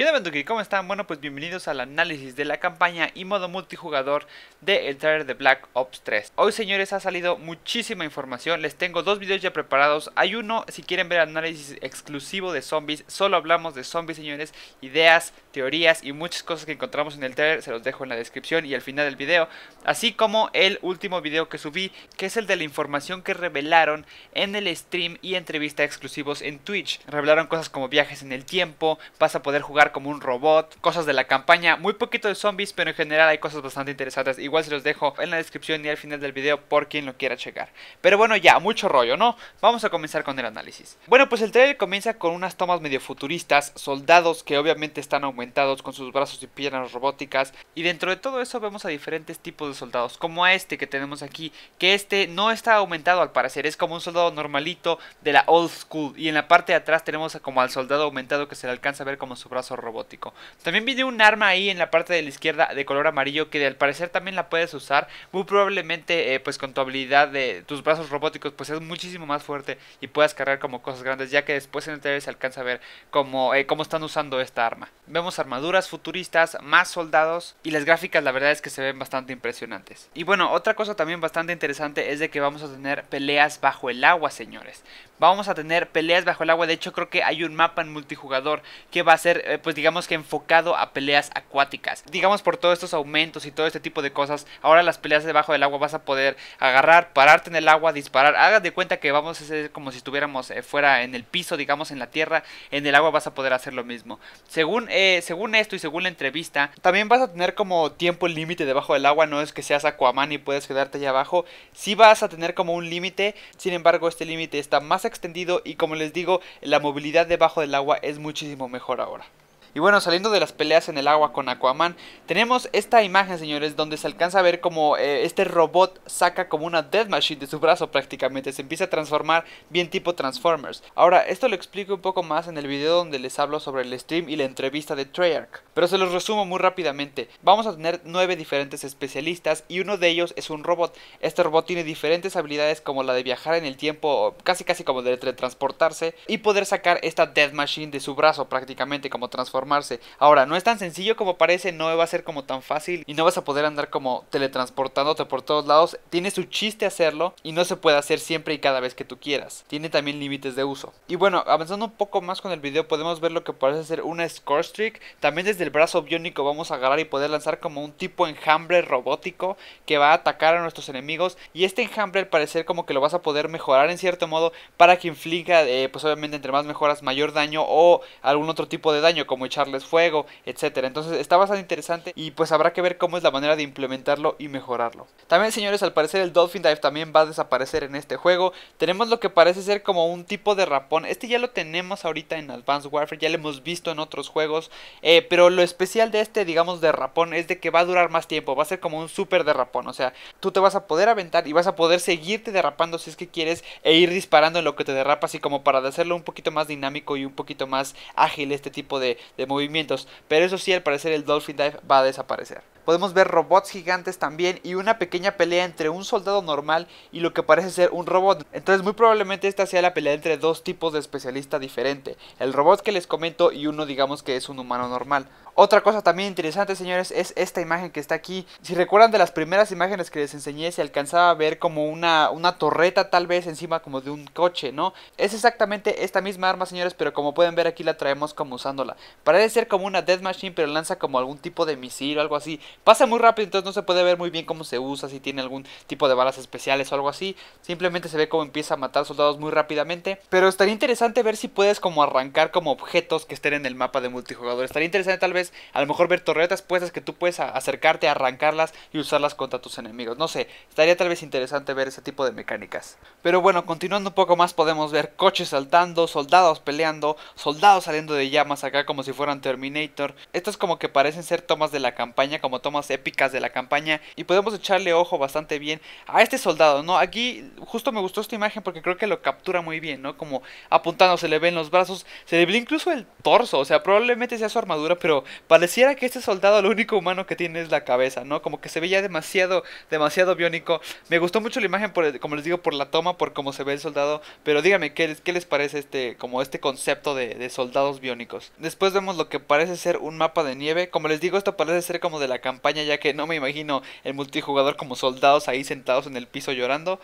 ¿Qué onda ¿Cómo están? Bueno pues bienvenidos al análisis de la campaña y modo multijugador de el trailer de Black Ops 3 Hoy señores ha salido muchísima información, les tengo dos videos ya preparados Hay uno si quieren ver análisis exclusivo de zombies, solo hablamos de zombies señores Ideas, teorías y muchas cosas que encontramos en el trailer se los dejo en la descripción y al final del video Así como el último video que subí que es el de la información que revelaron en el stream y entrevista exclusivos en Twitch Revelaron cosas como viajes en el tiempo, vas a poder jugar como un robot, cosas de la campaña, muy poquito de zombies, pero en general hay cosas bastante interesantes. Igual se los dejo en la descripción y al final del video por quien lo quiera checar. Pero bueno, ya, mucho rollo, ¿no? Vamos a comenzar con el análisis. Bueno, pues el trailer comienza con unas tomas medio futuristas, soldados que obviamente están aumentados con sus brazos y piernas robóticas, y dentro de todo eso vemos a diferentes tipos de soldados, como a este que tenemos aquí, que este no está aumentado al parecer, es como un soldado normalito de la old school, y en la parte de atrás tenemos como al soldado aumentado que se le alcanza a ver como su brazo robótico. También viene un arma ahí en la parte de la izquierda de color amarillo que al parecer también la puedes usar. Muy probablemente eh, pues con tu habilidad de tus brazos robóticos pues es muchísimo más fuerte y puedas cargar como cosas grandes ya que después en el trailer se alcanza a ver cómo, eh, cómo están usando esta arma. Vemos armaduras futuristas, más soldados y las gráficas la verdad es que se ven bastante impresionantes. Y bueno, otra cosa también bastante interesante es de que vamos a tener peleas bajo el agua, señores. Vamos a tener peleas bajo el agua, de hecho creo que hay un mapa en multijugador que va a ser eh, pues digamos que enfocado a peleas acuáticas. Digamos por todos estos aumentos y todo este tipo de cosas, ahora las peleas debajo del agua vas a poder agarrar, pararte en el agua, disparar. Hagas de cuenta que vamos a ser como si estuviéramos eh, fuera en el piso, digamos en la tierra, en el agua vas a poder hacer lo mismo. Según, eh, según esto y según la entrevista, también vas a tener como tiempo límite debajo del agua, no es que seas Aquaman y puedes quedarte allá abajo, sí vas a tener como un límite, sin embargo este límite está más extendido y como les digo, la movilidad debajo del agua es muchísimo mejor ahora. Y bueno, saliendo de las peleas en el agua con Aquaman, tenemos esta imagen, señores, donde se alcanza a ver como eh, este robot saca como una Death Machine de su brazo prácticamente, se empieza a transformar bien tipo Transformers. Ahora, esto lo explico un poco más en el video donde les hablo sobre el stream y la entrevista de Treyarch, pero se los resumo muy rápidamente. Vamos a tener nueve diferentes especialistas y uno de ellos es un robot. Este robot tiene diferentes habilidades como la de viajar en el tiempo, casi casi como de teletransportarse y poder sacar esta Death Machine de su brazo prácticamente como Transformers Ahora, no es tan sencillo como parece, no va a ser como tan fácil y no vas a poder andar como teletransportándote por todos lados. Tiene su chiste hacerlo y no se puede hacer siempre y cada vez que tú quieras. Tiene también límites de uso. Y bueno, avanzando un poco más con el video, podemos ver lo que parece ser una score streak. También desde el brazo biónico vamos a agarrar y poder lanzar como un tipo enjambre robótico que va a atacar a nuestros enemigos. Y este enjambre al parecer como que lo vas a poder mejorar en cierto modo para que infliga, eh, pues obviamente entre más mejoras mayor daño o algún otro tipo de daño como echarles fuego, etcétera. Entonces está bastante interesante y pues habrá que ver cómo es la manera de implementarlo y mejorarlo. También señores, al parecer el Dolphin Dive también va a desaparecer en este juego. Tenemos lo que parece ser como un tipo de rapón. Este ya lo tenemos ahorita en Advanced Warfare, ya lo hemos visto en otros juegos. Eh, pero lo especial de este, digamos, de rapón es de que va a durar más tiempo. Va a ser como un super rapón, O sea, tú te vas a poder aventar y vas a poder seguirte derrapando si es que quieres e ir disparando en lo que te derrapas y como para hacerlo un poquito más dinámico y un poquito más ágil este tipo de, de movimientos. Pero eso sí, al parecer el Dolphin Dive va a desaparecer. Podemos ver robots gigantes también y una pequeña pelea entre un soldado normal y lo que parece ser un robot. Entonces muy probablemente esta sea la pelea entre dos tipos de especialista diferente. El robot que les comento y uno digamos que es un humano normal. Otra cosa también interesante señores es esta imagen que está aquí. Si recuerdan de las primeras imágenes que les enseñé se alcanzaba a ver como una, una torreta tal vez encima como de un coche, ¿no? Es exactamente esta misma arma señores pero como pueden ver aquí la traemos como usándola. Parece ser como una Death Machine pero lanza como algún tipo de misil o algo así. Pasa muy rápido, entonces no se puede ver muy bien cómo se usa, si tiene algún tipo de balas especiales o algo así. Simplemente se ve cómo empieza a matar soldados muy rápidamente. Pero estaría interesante ver si puedes como arrancar como objetos que estén en el mapa de multijugador. Estaría interesante tal vez a lo mejor ver torretas puestas que tú puedes acercarte, arrancarlas y usarlas contra tus enemigos. No sé, estaría tal vez interesante ver ese tipo de mecánicas. Pero bueno, continuando un poco más podemos ver coches saltando, soldados peleando, soldados saliendo de llamas acá como si fueran Terminator. Estas como que parecen ser tomas de la campaña como tomas épicas de la campaña y podemos echarle ojo bastante bien a este soldado, ¿no? Aquí justo me gustó esta imagen porque creo que lo captura muy bien, ¿no? Como apuntando, se le ven los brazos, se le ve incluso el torso, o sea, probablemente sea su armadura, pero pareciera que este soldado lo único humano que tiene es la cabeza, ¿no? Como que se veía demasiado, demasiado biónico. Me gustó mucho la imagen, por como les digo, por la toma, por cómo se ve el soldado, pero díganme, ¿qué, qué les parece este, como este concepto de, soldados biónicos? Después vemos lo que parece ser un mapa de nieve, como les digo, esto parece ser como de la campaña, ya que no me imagino el multijugador como soldados ahí sentados en el piso llorando,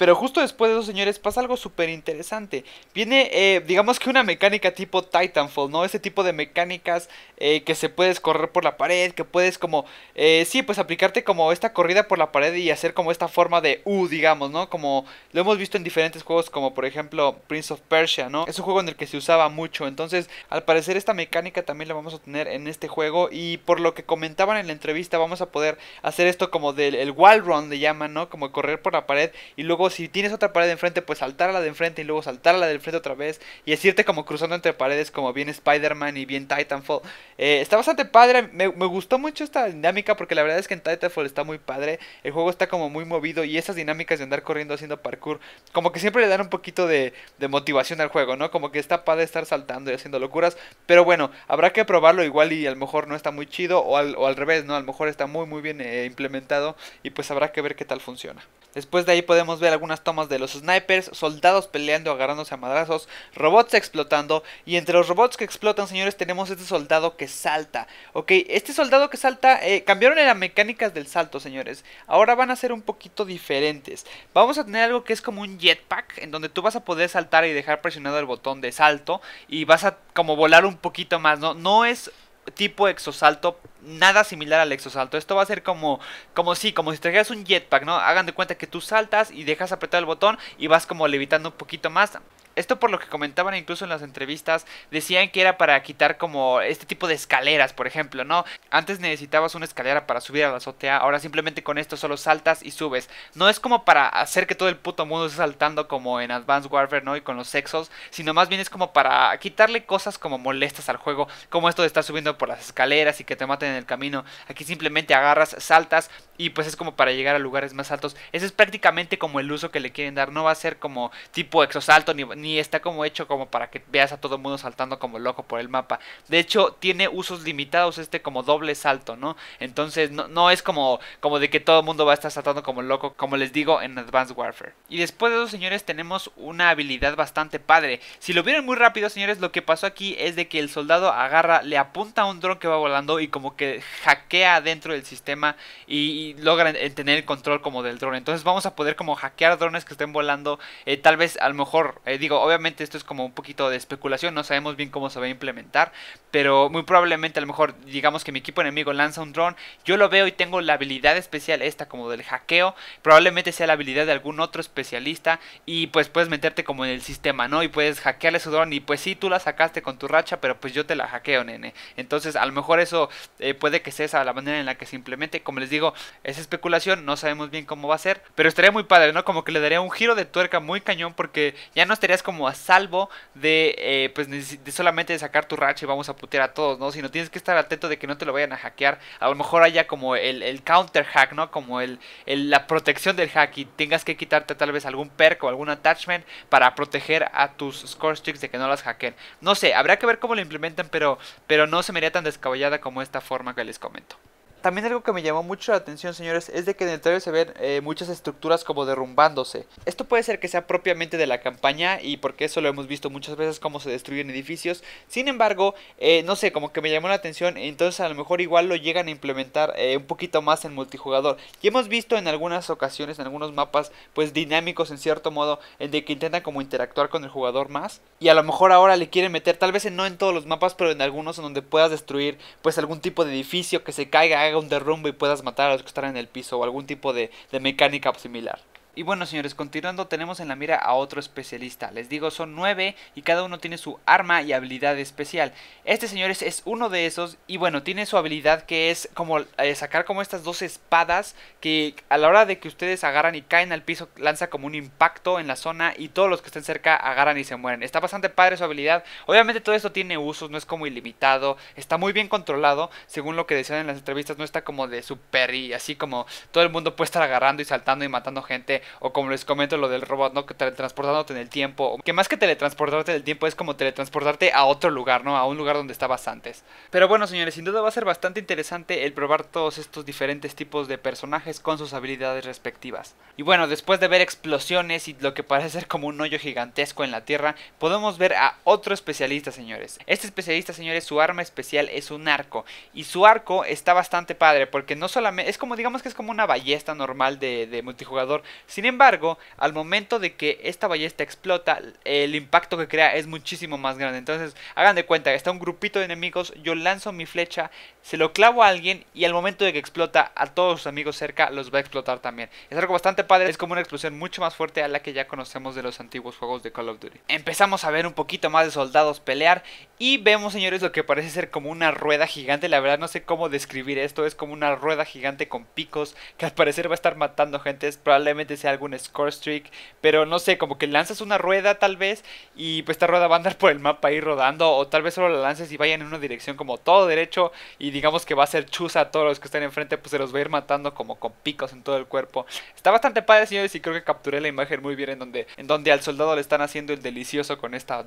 pero justo después de eso, señores, pasa algo súper interesante. Viene, eh, digamos que una mecánica tipo Titanfall, ¿no? Ese tipo de mecánicas eh, que se puedes correr por la pared, que puedes como, eh, sí, pues aplicarte como esta corrida por la pared y hacer como esta forma de U, digamos, ¿no? Como lo hemos visto en diferentes juegos, como por ejemplo Prince of Persia, ¿no? Es un juego en el que se usaba mucho. Entonces, al parecer, esta mecánica también la vamos a tener en este juego. Y por lo que comentaban en la entrevista, vamos a poder hacer esto como del el wall run, le llaman, ¿no? Como correr por la pared y luego si tienes otra pared de enfrente, pues saltar a la de enfrente y luego saltar a la de enfrente otra vez y es como cruzando entre paredes como bien Spider-Man y bien Titanfall. Eh, está bastante padre, me, gustó mucho esta dinámica porque la verdad es que en Titanfall está muy padre, el juego está como muy movido y esas dinámicas de andar corriendo haciendo parkour como que siempre le dan un poquito de, motivación al juego, ¿no? Como que está padre estar saltando y haciendo locuras, pero bueno, habrá que probarlo igual y a lo mejor no está muy chido o al, revés, ¿no? A lo mejor está muy muy bien eh, implementado y pues habrá que ver qué tal funciona. Después de ahí podemos ver algunas tomas de los snipers, soldados peleando, agarrándose a madrazos, robots explotando. Y entre los robots que explotan, señores, tenemos este soldado que salta. Ok, este soldado que salta, eh, cambiaron en las mecánicas del salto, señores. Ahora van a ser un poquito diferentes. Vamos a tener algo que es como un jetpack, en donde tú vas a poder saltar y dejar presionado el botón de salto. Y vas a como volar un poquito más, ¿no? No es tipo exosalto, nada similar al exosalto. Esto va a ser como, como si, como si trajeras un jetpack, ¿no? Hagan de cuenta que tú saltas y dejas apretar el botón y vas como levitando un poquito más. Esto por lo que comentaban incluso en las entrevistas, decían que era para quitar como este tipo de escaleras, por ejemplo, ¿no? Antes necesitabas una escalera para subir a la azotea, ahora simplemente con esto solo saltas y subes. No es como para hacer que todo el puto mundo esté saltando como en Advanced Warfare, ¿no? Y con los sexos, sino más bien es como para quitarle cosas como molestas al juego, como esto de estar subiendo por las escaleras y que te maten en el camino. Aquí simplemente agarras, saltas y pues es como para llegar a lugares más altos. Ese es prácticamente como el uso que le quieren dar, no va a ser como tipo exosalto ni está como hecho como para que veas a todo el mundo saltando como loco por el mapa. De hecho, tiene usos limitados este como doble salto, ¿no? Entonces, no, es como, como de que todo el mundo va a estar saltando como loco, como les digo en Advanced Warfare. Y después de eso, señores, tenemos una habilidad bastante padre. Si lo vieron muy rápido, señores, lo que pasó aquí es de que el soldado agarra, le apunta a un dron que va volando y como que hackea dentro del sistema y, logra tener el control como del dron. Entonces vamos a poder como hackear drones que estén volando. Eh, tal vez, a lo mejor, eh, obviamente esto es como un poquito de especulación, no sabemos bien cómo se va a implementar, pero muy probablemente a lo mejor digamos que mi equipo enemigo lanza un drone, yo lo veo y tengo la habilidad especial esta como del hackeo, probablemente sea la habilidad de algún otro especialista y pues puedes meterte como en el sistema, ¿no? Y puedes hackearle su drone y pues si tú la sacaste con tu racha, pero pues yo te la hackeo, nene. Entonces a lo mejor eso eh, puede que sea esa la manera en la que se implemente, como les digo, es especulación, no sabemos bien cómo va a ser, pero estaría muy padre, ¿no? Como que le daría un giro de tuerca muy cañón porque ya no estarías como a salvo de, eh, pues, solamente de sacar tu racha y vamos a putear a todos, ¿no? Sino tienes que estar atento de que no te lo vayan a hackear. A lo mejor haya como el, counter hack, ¿no? Como el, la protección del hack y tengas que quitarte tal vez algún perk o algún attachment para proteger a tus score sticks de que no las hackeen. No sé, habrá que ver cómo lo implementan, pero, pero no se me haría tan descabellada como esta forma que les comento. También algo que me llamó mucho la atención, señores, es de que en el trailer se ven eh, muchas estructuras como derrumbándose. Esto puede ser que sea propiamente de la campaña y porque eso lo hemos visto muchas veces cómo se destruyen edificios. Sin embargo, eh, no sé, como que me llamó la atención, entonces a lo mejor igual lo llegan a implementar eh, un poquito más en multijugador. Y hemos visto en algunas ocasiones, en algunos mapas, pues dinámicos en cierto modo, en de que intentan como interactuar con el jugador más. Y a lo mejor ahora le quieren meter, tal vez no en todos los mapas, pero en algunos en donde puedas destruir pues algún tipo de edificio que se caiga haga un derrumbe y puedas matar a los que están en el piso o algún tipo de, de mecánica similar. Y bueno, señores, continuando, tenemos en la mira a otro especialista. Les digo, son nueve y cada uno tiene su arma y habilidad especial. Este, señores, es uno de esos y bueno, tiene su habilidad que es como eh, sacar como estas dos espadas que a la hora de que ustedes agarran y caen al piso lanza como un impacto en la zona y todos los que estén cerca agarran y se mueren. Está bastante padre su habilidad. Obviamente todo esto tiene usos, no es como ilimitado, está muy bien controlado, según lo que decían en las entrevistas, no está como de super y así como todo el mundo puede estar agarrando y saltando y matando gente o como les comento lo del robot, ¿no? Que teletransportándote en el tiempo, que más que teletransportarte en el tiempo es como teletransportarte a otro lugar, ¿no? A un lugar donde estabas antes. Pero bueno, señores, sin duda va a ser bastante interesante el probar todos estos diferentes tipos de personajes con sus habilidades respectivas. Y bueno, después de ver explosiones y lo que parece ser como un hoyo gigantesco en la Tierra, podemos ver a otro especialista, señores. Este especialista, señores, su arma especial es un arco. Y su arco está bastante padre porque no solamente... Es como, digamos que es como una ballesta normal de, de multijugador, sin embargo, al momento de que esta ballesta explota, el impacto que crea es muchísimo más grande. Entonces, hagan de cuenta, que está un grupito de enemigos, yo lanzo mi flecha, se lo clavo a alguien y al momento de que explota a todos sus amigos cerca los va a explotar también. Es algo bastante padre, es como una explosión mucho más fuerte a la que ya conocemos de los antiguos juegos de Call of Duty. Empezamos a ver un poquito más de soldados pelear y vemos señores lo que parece ser como una rueda gigante, la verdad no sé cómo describir esto, es como una rueda gigante con picos que al parecer va a estar matando gente, probablemente sea algún score streak, pero no sé, como que lanzas una rueda tal vez y pues esta rueda va a andar por el mapa ahí rodando o tal vez solo la lances y vayan en una dirección como todo derecho y digamos que va a ser chusa a todos los que están enfrente, pues se los va a ir matando como con picos en todo el cuerpo. Está bastante padre, señores, y creo que capturé la imagen muy bien en donde, en donde al soldado le están haciendo el delicioso con esta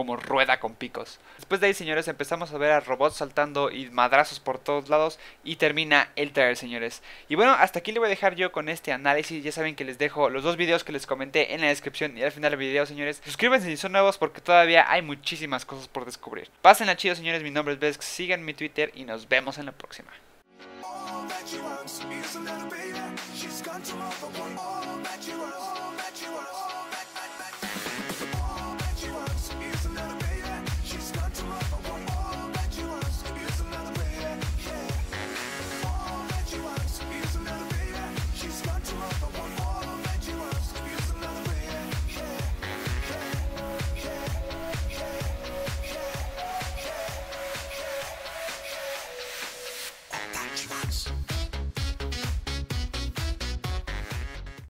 como rueda con picos. Después de ahí, señores, empezamos a ver a robots saltando y madrazos por todos lados y termina el trailer, señores. Y bueno, hasta aquí le voy a dejar yo con este análisis. Ya saben que les dejo los dos videos que les comenté en la descripción y al final del video, señores. Suscríbanse si son nuevos porque todavía hay muchísimas cosas por descubrir. Pásenla chido, señores. Mi nombre es Besk. Sigan mi Twitter y nos vemos en la próxima.